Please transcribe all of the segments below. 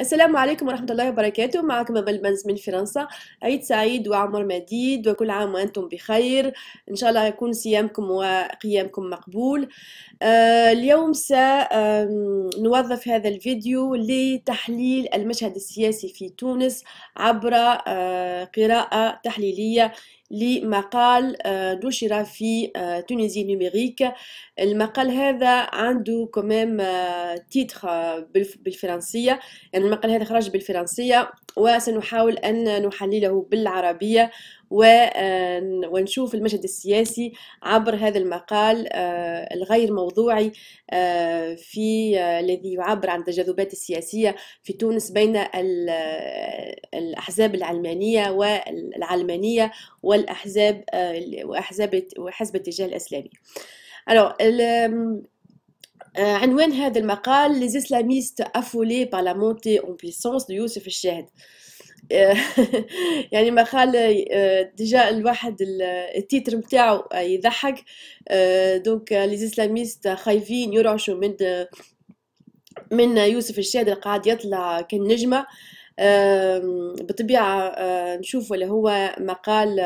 السلام عليكم ورحمة الله وبركاته معكم أمل منز من فرنسا عيد سعيد وعمر مديد وكل عام وأنتم بخير إن شاء الله يكون صيامكم وقيامكم مقبول آه، اليوم سنوظف هذا الفيديو لتحليل المشهد السياسي في تونس عبر آه، قراءة تحليلية لمقال آه، نشر في تونيزي نوميريك المقال هذا عنده كمام تيتر بالفرنسية يعني المقال هذا خرج بالفرنسية وسنحاول أن نحلله بالعربية آه، ونشوف المشهد السياسي عبر هذا المقال آه، الغير موضوعي آه، في الذي يعبر عن التجاذبات السياسية في تونس بين الأحزاب العلمانية والعلمانية والأحزاب وأحزاب وحزب التجاه الإسلامي. Alors, Euh, عنوان هذا المقال Les islamistes affolés par la montée en puissance de يوسف الشاهد يعني مقال آه، ديجا الواحد التيتر نتاعو آه، يضحك دونك لي اسلاميست خايفين يرعشوا من آه، من يوسف الشاهد القاعد قاعد يطلع كالنجمه بطبيعه نشوف ولا هو مقال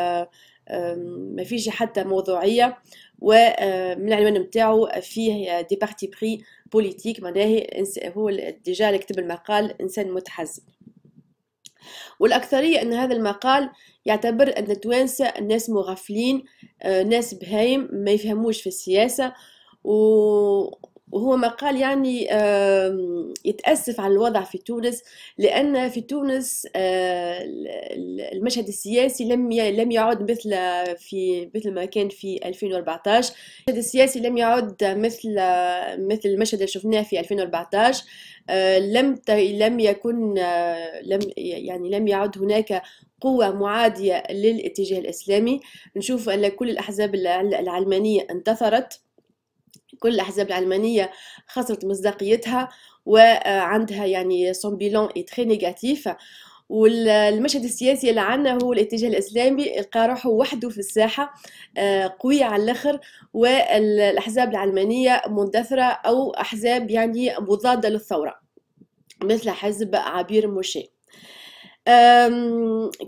ما فيش حتى موضوعيه ومن آه، العنوان نتاعو فيه دي بارتي بري بوليتيك معناه هو ديجا اللي كتب المقال انسان متحزب والأكثرية أن هذا المقال يعتبر أن التوانسة ناس مغفلين آه، ناس بهايم ما يفهموش في السياسة وهو مقال يعني يتأسف على الوضع في تونس لأن في تونس آه، المشهد السياسي لم لم يعد مثل في مثل ما كان في 2014 المشهد السياسي لم يعد مثل مثل المشهد اللي شفناه في 2014 آه، لم لم يكن آه، لم يعني لم يعد هناك قوة معادية للاتجاه الإسلامي نشوف أن كل الأحزاب العلمانية انتثرت كل الأحزاب العلمانية خسرت مصداقيتها وعندها آه، يعني سون بيلون اي تري نيجاتيف والمشهد السياسي اللي عندنا هو الاتجاه الاسلامي لقى روحه وحده في الساحه آه، قويه على الاخر والاحزاب العلمانيه مندثره او احزاب يعني مضاده للثوره مثل حزب عبير موشي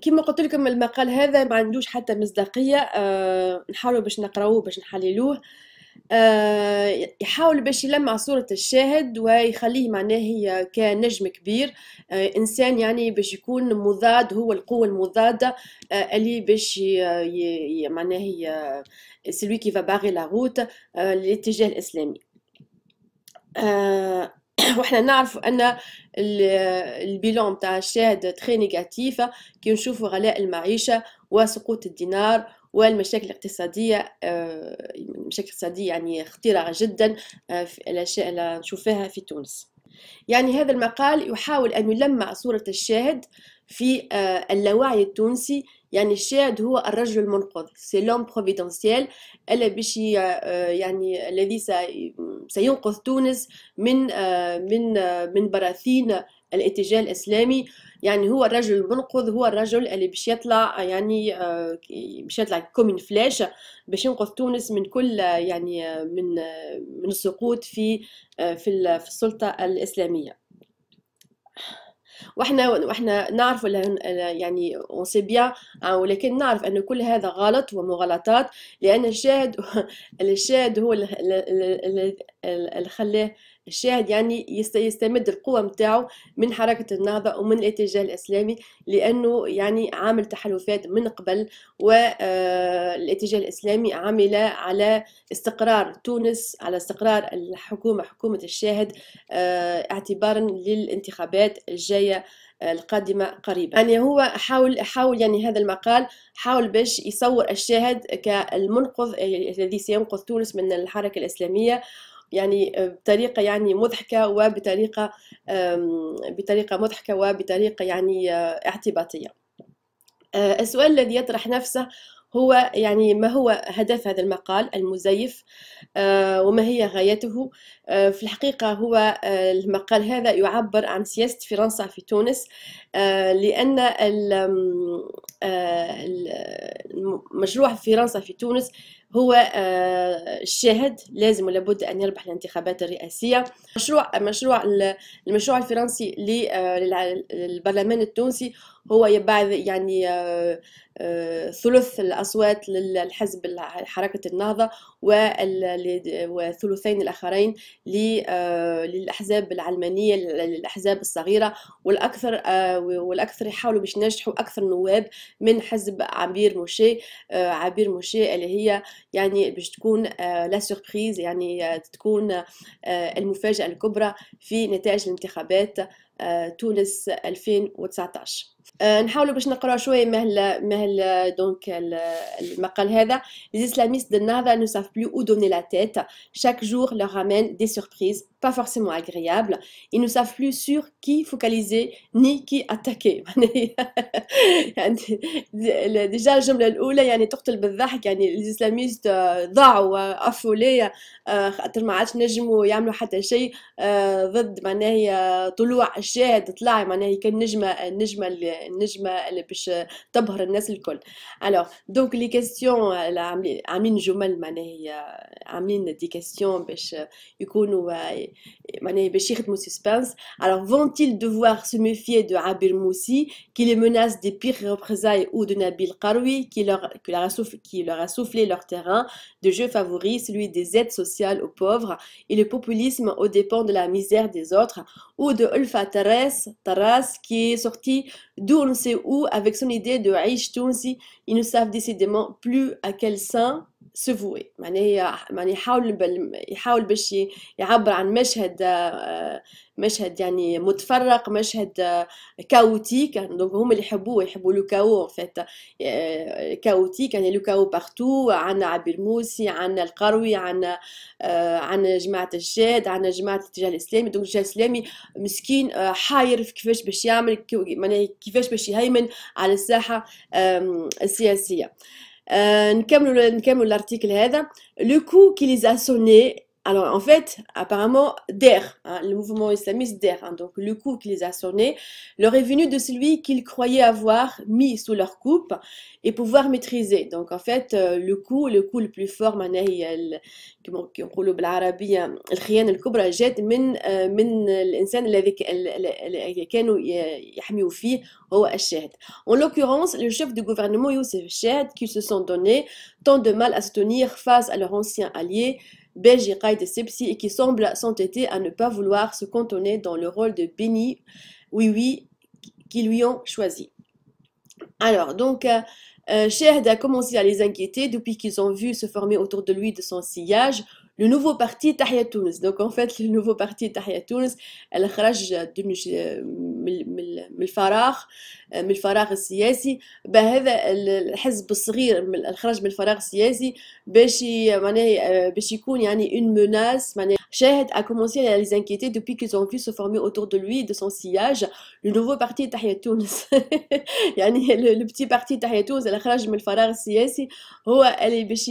كما قلت لكم المقال هذا ما عندوش حتى مصداقيه آه، نحاولوا باش نقراوه باش نحللوه آه، يحاول باش يلمع صورة الشاهد ويخليه معناه كنجم كبير آه، إنسان يعني باش يكون مضاد هو القوة المضادة آه، اللي باش معناه سلوي كي باغي لا روت للاتجاه الإسلامي وحنا نعرف أن البيلون تاع الشاهد تخي نيجاتيف كي نشوفوا غلاء المعيشة وسقوط الدينار والمشاكل الاقتصادية آه، مشاكل اقتصادية يعني خطيرة جدا آه، نشوفها في تونس يعني هذا المقال يحاول أن يلمع صورة الشاهد في آه، اللاوعي التونسي يعني الشاهد هو الرجل المنقذ سي لوم بروفيدونسيال الا باش يعني الذي سينقذ تونس من من من براثين الاتجاه الاسلامي يعني هو الرجل المنقذ هو الرجل اللي باش يطلع يعني آه، باش يطلع كومين فلاش باش ينقذ تونس من كل يعني آه، من آه، من السقوط في في السلطه الاسلاميه واحنا واحنا نعرف يعني اون سي بيان ولكن نعرف ان كل هذا غلط ومغالطات لان الشاهد الشاهد هو اللي خلاه الشاهد يعني يستمد القوة متاعه من حركة النهضة ومن الاتجاه الإسلامي لأنه يعني عامل تحالفات من قبل والاتجاه آه، الإسلامي عمل على استقرار تونس على استقرار الحكومة حكومة الشاهد آه، اعتبارا للانتخابات الجاية آه، القادمة قريبا يعني هو حاول حاول يعني هذا المقال حاول باش يصور الشاهد كالمنقذ الذي سينقذ تونس من الحركة الإسلامية يعني آه، بطريقة يعني مضحكة وبطريقة بطريقة مضحكة وبطريقة يعني آه، اعتباطية آه، السؤال الذي يطرح نفسه هو يعني ما هو هدف هذا المقال المزيف وما هي غايته في الحقيقة هو المقال هذا يعبر عن سياسة فرنسا في تونس لأن آه، المشروع في فرنسا في تونس هو آه، الشاهد لازم ولابد ان يربح الانتخابات الرئاسيه مشروع مشروع المشروع الفرنسي آه، للبرلمان التونسي هو يبعث يعني ثلث الاصوات للحزب حركه النهضه والثلثين الاخرين للاحزاب العلمانيه للاحزاب الصغيره والاكثر والاكثر يحاولوا باش ينجحوا اكثر نواب من حزب عبير موشي آه، عبير موشي اللي هي يعني باش تكون آه، لا سوربريز يعني آه، تكون المفاجأة الكبرى في نتائج الانتخابات تونس 2019 نحاولوا باش نقراو شويه مهل مهل دونك المقال هذا les islamistes de Nava ne savent plus où donner la tête chaque jour leur ramène des surprises pas forcément agréables ils ne savent plus sur qui focaliser ni qui attaquer يعني déjà الجمله الاولى يعني تقتل بالضحك يعني les islamistes ضاعوا افولي خاطر ما عادش نجموا يعملوا حتى شيء ضد معناها طلوع alors donc les questions نجمه النجمه النجمه اللي باش تبهر الناس الكل Alors, vont-ils devoir se méfier de Abir Moussi qui les menace des pires représailles ou de Nabil Karoui qui leur, a soufflé, leur terrain de jeu favori, celui des aides sociales aux pauvres et le populisme au dépend de la misère des autres ou de Olfata Taras, qui est sorti d'où on ne sait où avec son idée de Aïch Tounsi. Ils ne savent décidément plus à quel saint سفوي معناها يعني يحاول بل... يحاول باش يعبر عن مشهد مشهد يعني متفرق مشهد كاوتيك دونك هما اللي يحبوه يحبوا لو كاو فيت كاوتيك يعني لو كاو بارتو عندنا عبير موسي عندنا القروي عندنا عندنا جماعه الجاد عندنا جماعه الاتجاه الاسلامي دونك الاتجاه الاسلامي مسكين حاير في كيفاش باش يعمل معناها كيفاش باش يهيمن على الساحه السياسيه Euh, نكملوا l'article Head. le coup qui les a sonnés alors en fait, apparemment, Der, hein, le mouvement islamiste Der, hein, donc le coup qui les a sonnés, leur est venu de celui qu'ils croyaient avoir mis sous leur coupe et pouvoir maîtriser. Donc en fait, euh, le coup, le coup le plus fort, الخيانة الكبرى le le qui كانوا فيه euh, En l'occurrence, le chef du gouvernement Youssef Shahed qui se sont donné tant de mal à se tenir face à leur ancien allié belgique de Sepsi et qui semble s'entêter à ne pas vouloir se cantonner dans le rôle de Benny, oui oui, qui lui ont choisi. Alors, donc, euh, euh a commencé à les inquiéter depuis qu'ils ont vu se former autour de lui de son sillage لو نوفو بارتي تحيا تونس دونك اون فات لو نوفو بارتي تحيا تونس اللي خرج من الفراغ من الفراغ السياسي بهذا الحزب الصغير من خرج من الفراغ السياسي باش معناها باش يكون يعني اون مناس معناها شاهد a commencé à les inquiéter depuis qu'ils ont vu se former autour de lui et de son sillage le nouveau parti تحيا تونس يعني لو بتي بارتي تحيا تونس اللي خرج من الفراغ السياسي هو اللي باش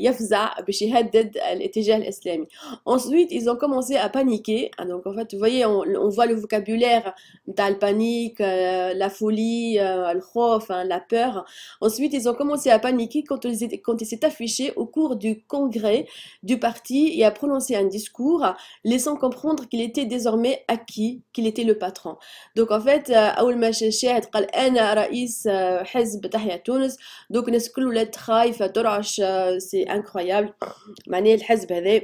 يفزع باش يهدد déjà islamique. Ensuite, ils ont commencé à paniquer. Ah, donc, en fait, vous voyez, on, voit le vocabulaire la panique, euh, la folie, euh, le hein, la peur. Ensuite, ils ont commencé à paniquer quand ils, quand s'est affiché au cours du congrès du parti et a prononcé un discours laissant comprendre qu'il était désormais acquis, qu'il était le patron. Donc, en fait, euh, Aoul a dit donc c'est incroyable الحزب هذا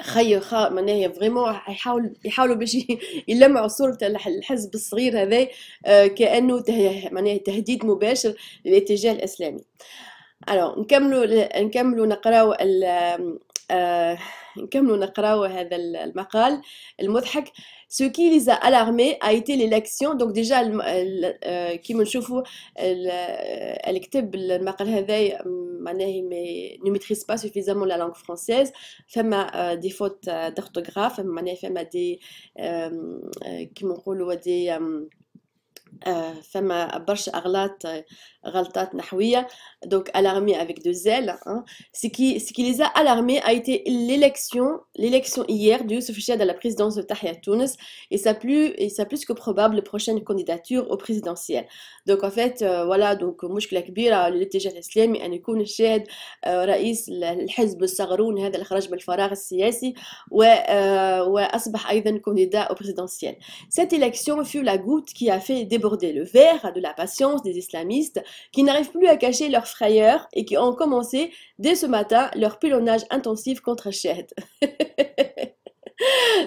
خي خا معناها فريمون يحاول يحاولوا باش يلمعوا صوره الحزب الصغير هذا آه، كانه معناها تهديد مباشر للاتجاه الاسلامي الو نكملوا نكملوا نقراو نكملوا آه، نقراو هذا المقال المضحك سو كي ليزا الارمي ا ايتي لي لاكسيون دونك ديجا كيما نشوفوا اللي كتب المقال هذا معناه ما نيميتريس با سوفيزامون لا لانغ فرونسيز فما دي فوت دورتوغراف معناه فما دي كيما نقولوا دي فما برشا اغلاط Raltat Nahouia, donc alarmé avec deux ailes. Hein. Ce, qui, qui les a alarmés a été l'élection, l'élection hier de Youssef Chad à la présidence de Tahia Tunis et sa plus, et plus que probable prochaine candidature au présidentiel. Donc en fait, euh, voilà, donc مشكلة كبيرة للاتجاه الإسلامي le يكون الشاهد le الحزب الصغرون le اللي al-Farah, السياسي Siyasi, et وأصبح أيضا euh, candidat au présidentiel. Cette élection fut la goutte qui a fait déborder le verre de la patience des islamistes qui n'arrivent plus à cacher leur frayeur et qui ont commencé dès ce matin leur pilonnage intensif contre Shed.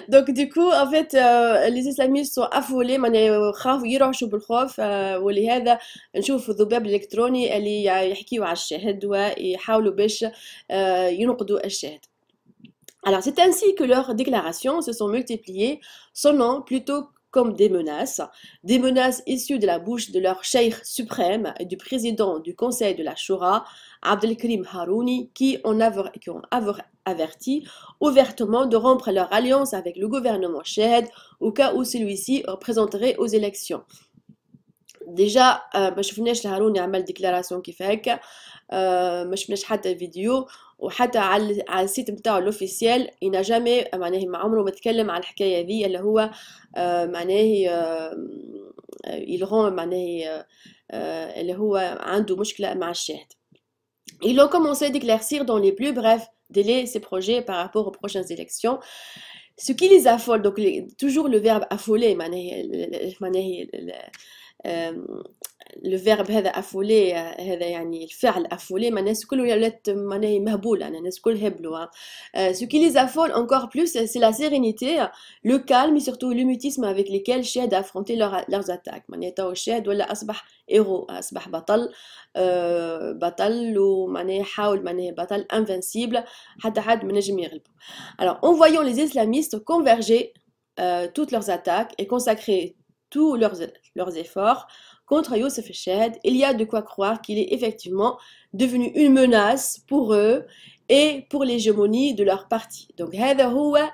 Donc du coup, en fait, euh, les islamistes sont affolés, معناها خافوا يرعشوا بالخوف euh, ولهذا نشوف الذباب الإلكتروني اللي يحكيوا على الشهد essayent de euh, le Shahid. Alors c'est ainsi que leurs déclarations se sont multipliées, sonnant plutôt comme des menaces, des menaces issues de la bouche de leur cheikh suprême et du président du conseil de la Shura, Abdelkrim Harouni, qui, en ont averti ouvertement de rompre leur alliance avec le gouvernement Shahed au cas où celui-ci représenterait aux élections. Déjà, euh, je finis la déclaration qui fait que euh, pas شفناش vidéo. وحتى على على السيت نتاعو الاوفيسيال ينا جامي معناه ما عمره ما تكلم على الحكايه ذي اللي هو معناه يلغون معناه اللي هو عنده مشكله مع الشاهد Ils ont commencé à d'éclaircir dans les plus brefs délais ces projets par rapport aux prochaines élections. Ce qui les affole, donc les, toujours le verbe affoler, معناه, معناه, لو فيرب هذا افولي هذا يعني الفعل افولي ما الناس الكل ولات معناها مهبوله الناس الكل هبلوا سو كي لي زافول encore plus c'est la sérénité le calme et surtout le mutisme avec lesquels شاد affronter leur, leurs attaques معناها تو شاد ولا اصبح ايرو اصبح بطل أه بطل ومعناها حاول معناها بطل invincible حتى حد ما نجم يغلبه alors en voyant les islamistes converger euh, toutes leurs attaques et consacrer tous leurs, leurs efforts contre Youssef Ched, il y a de quoi croire qu'il est effectivement devenu une menace pour eux et pour l'hégémonie de leur parti. Donc, هذا هو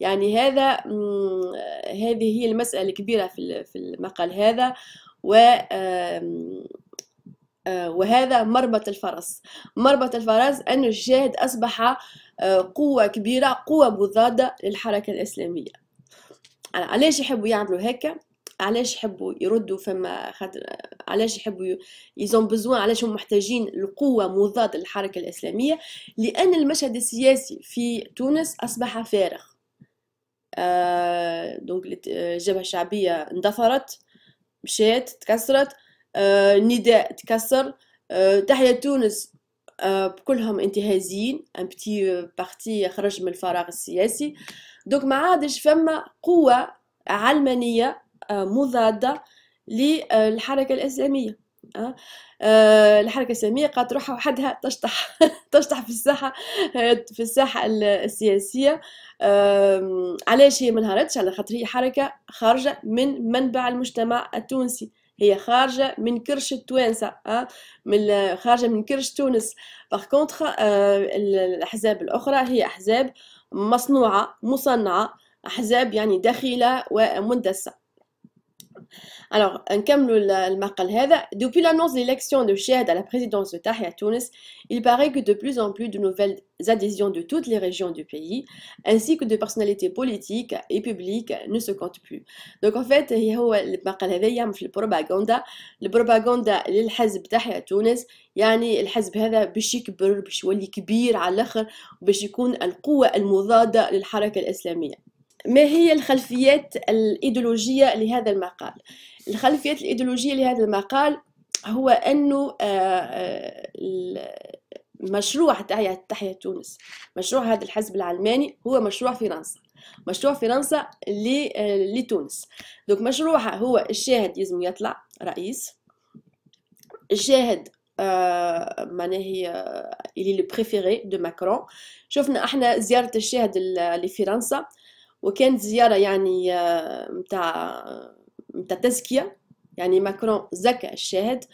يعني هذا هذه هي المسألة الكبيرة في في المقال هذا و وهذا مربط الفرس مربط الفرس أن الجهاد أصبح قوة كبيرة قوة مضادة للحركة الإسلامية علاش يحبوا يعملوا هكذا؟ علاش يحبوا يردوا فما خاطر علاش يحبوا يزون بزوان علاش هم محتاجين القوة مضادة للحركة الإسلامية لأن المشهد السياسي في تونس أصبح فارغ آه دونك الجبهة الشعبية اندثرت مشات تكسرت آه النداء تكسر آه تحيا تونس آه كلهم انتهازيين ان بتي بارتي خرج من الفراغ السياسي دونك ما عادش فما قوة علمانية آه، مضاده للحركه الاسلاميه آه. آه، الحركه الاسلاميه قد روحها وحدها تشطح تشطح في الساحه في الساحه السياسيه علاش هي منهارتش على خاطر هي حركه خارجه من منبع المجتمع التونسي هي خارجة من كرش التوانسة من خارجة من كرش تونس باغ كونتخ الأحزاب الأخرى هي أحزاب مصنوعة مصنعة أحزاب يعني دخيلة ومندسة Alors, le depuis l'annonce de l'élection de Chehd à la présidence de Tahia Tunis, il paraît que de plus en plus de nouvelles adhésions de toutes les régions du pays, ainsi que de personnalités politiques et publiques, ne se comptent plus. Donc, en fait, il y a le propagande, le propagande de l'Hazb à Tunis, يعني الحزب هذا باش يكبر باش il كبير على الاخر باش يكون القوة المضادة للحركة الإسلامية ما هي الخلفيات الإيديولوجية لهذا المقال الخلفيات الإيديولوجية لهذا المقال هو أنه آه، آه، مشروع تاع تحيا تونس مشروع هذا الحزب العلماني هو مشروع فرنسا مشروع فرنسا آه، لتونس دوك مشروعها هو الشاهد يزم يطلع رئيس الشاهد آه هي اللي بريفيري دو ماكرون شفنا احنا زياره الشاهد لفرنسا وكانت زيارة يعني آه، متاع متاع تزكية يعني ماكرون زكى الشاهد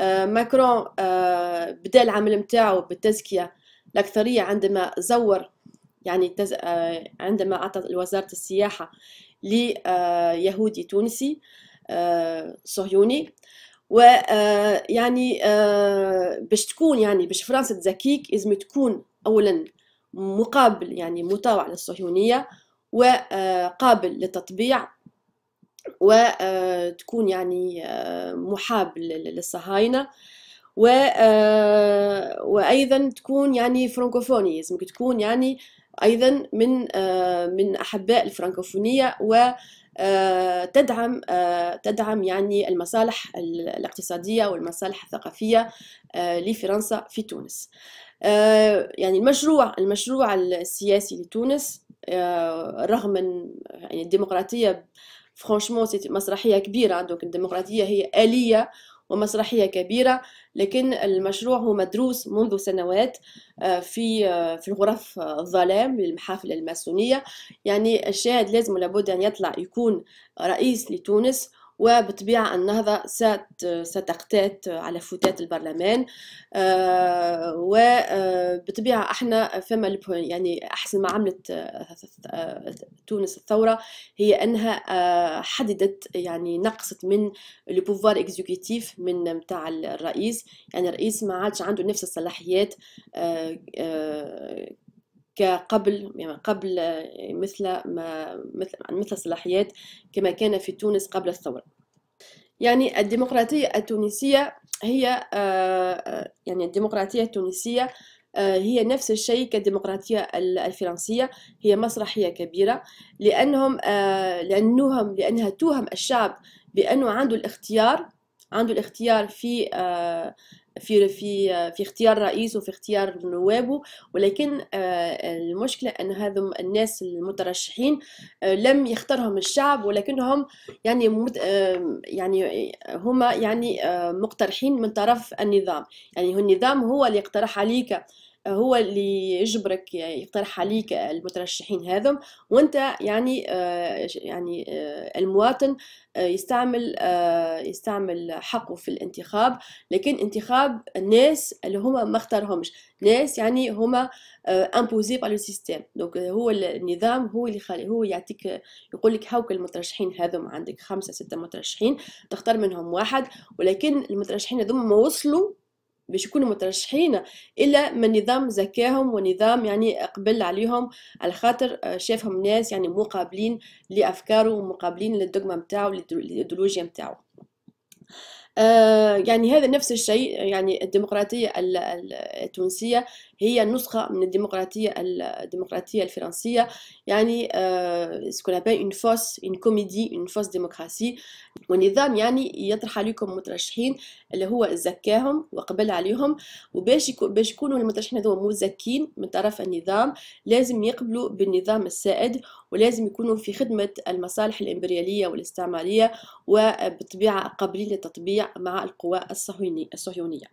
آه، ماكرون آه، بدا العمل متاعو بالتزكية الأكثرية عندما زور يعني عندما أعطى وزارة السياحة ليهودي تونسي صهيوني ويعني باش تكون يعني باش فرنسا تزكيك لازم تكون أولا مقابل يعني مطاوع للصهيونية وقابل للتطبيع وتكون يعني آه، محاب للصهاينة و آه، وأيضا تكون يعني فرانكوفوني لازمك تكون يعني أيضا من آه، من أحباء الفرانكوفونية و آه، تدعم آه، تدعم يعني المصالح الاقتصادية والمصالح الثقافية آه، لفرنسا في تونس يعني المشروع المشروع السياسي لتونس رغم يعني الديمقراطية فرانشمون مسرحية كبيرة دونك الديمقراطية هي آلية ومسرحية كبيرة لكن المشروع هو مدروس منذ سنوات آه، في آه، في الغرف آه، الظلام للمحافل الماسونية يعني الشاهد لازم لابد أن يطلع يكون رئيس لتونس وبطبيعة النهضة ستقتات على فتات البرلمان آه، وبطبيعة آه، احنا فما يعني أحسن ما عملت آه، تونس الثورة هي أنها حددت يعني نقصت من البوفوار اكزيكوتيف من متاع الرئيس يعني الرئيس ما عادش عنده نفس الصلاحيات كقبل يعني قبل مثل ما مثل مثل صلاحيات كما كان في تونس قبل الثورة يعني الديمقراطية التونسية هي آه، آه، يعني الديمقراطية التونسية آه، هي نفس الشيء كالديمقراطية الفرنسية هي مسرحية كبيرة لأنهم لأنهم لأنها توهم الشعب بأنه عنده الاختيار عنده الاختيار في في في في اختيار رئيس وفي اختيار نوابه ولكن آه، المشكله ان هذم الناس المترشحين آه، لم يختارهم الشعب ولكنهم يعني آه، يعني هما يعني مقترحين من طرف النظام يعني هو النظام هو اللي اقترح عليك هو اللي يجبرك يعني، يقترح عليك المترشحين هذم وانت يعني آه، يعني آه، المواطن آه، يستعمل يستعمل حقه في الانتخاب لكن انتخاب الناس اللي هما ما اختارهمش ناس يعني هما امبوزي بالو سيستيم دونك هو النظام هو اللي خالي هو يعطيك يقول لك هاوك المترشحين هذم عندك خمسه سته مترشحين تختار منهم واحد ولكن المترشحين هذوما ما وصلوا باش يكونوا مترشحين الى من نظام زكاهم ونظام يعني قبل عليهم على خاطر آه، شافهم ناس يعني مقابلين لافكاره ومقابلين للدوغما نتاعو للايديولوجيا نتاعو آه يعني هذا نفس الشيء يعني الديمقراطية التونسية هي نسخة من الديمقراطية الديمقراطية الفرنسية يعني سكون بين اون فوس اون كوميدي اون فوس ديمقراسي والنظام يعني يطرح عليكم مترشحين اللي هو زكاهم وقبل عليهم وباش باش يكونوا المترشحين هذو مزكين من طرف النظام لازم يقبلوا بالنظام السائد ولازم يكونوا في خدمة المصالح الإمبريالية والاستعمارية وبالطبيعة قابلين للتطبيع مع القوى الصهيونية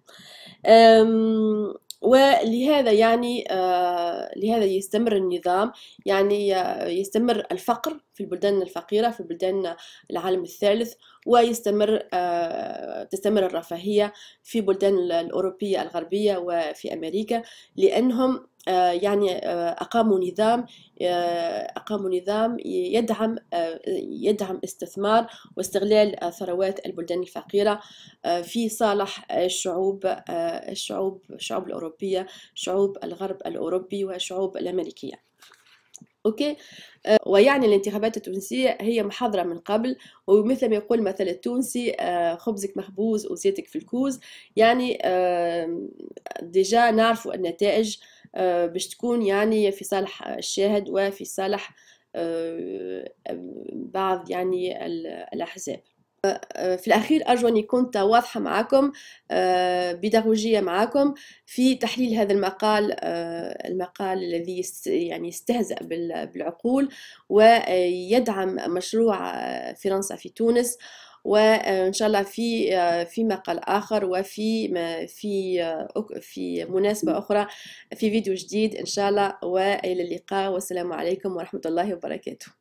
ولهذا يعني آه، لهذا يستمر النظام يعني آه، يستمر الفقر في البلدان الفقيرة في البلدان العالم الثالث ويستمر آه، تستمر الرفاهية في بلدان الأوروبية الغربية وفي أمريكا لأنهم آه، يعني آه، أقاموا نظام أقاموا نظام يدعم يدعم استثمار واستغلال ثروات البلدان الفقيرة في صالح الشعوب الشعوب الشعوب الأوروبية شعوب الغرب الأوروبي والشعوب الأمريكية اوكي أه ويعني الانتخابات التونسية هي محاضرة من قبل ومثل ما يقول مثل التونسي أه خبزك مخبوز وزيتك في الكوز يعني أه ديجا نعرفوا النتائج باش تكون يعني في صالح الشاهد وفي صالح آه، بعض يعني الأحزاب آه، في الأخير أرجو أني كنت واضحة معكم آه، بيداغوجية معكم في تحليل هذا المقال آه، المقال الذي يعني يستهزأ بالعقول ويدعم مشروع فرنسا في تونس وان شاء الله في في مقال اخر وفي في في مناسبه اخرى في فيديو جديد ان شاء الله والى اللقاء والسلام عليكم ورحمه الله وبركاته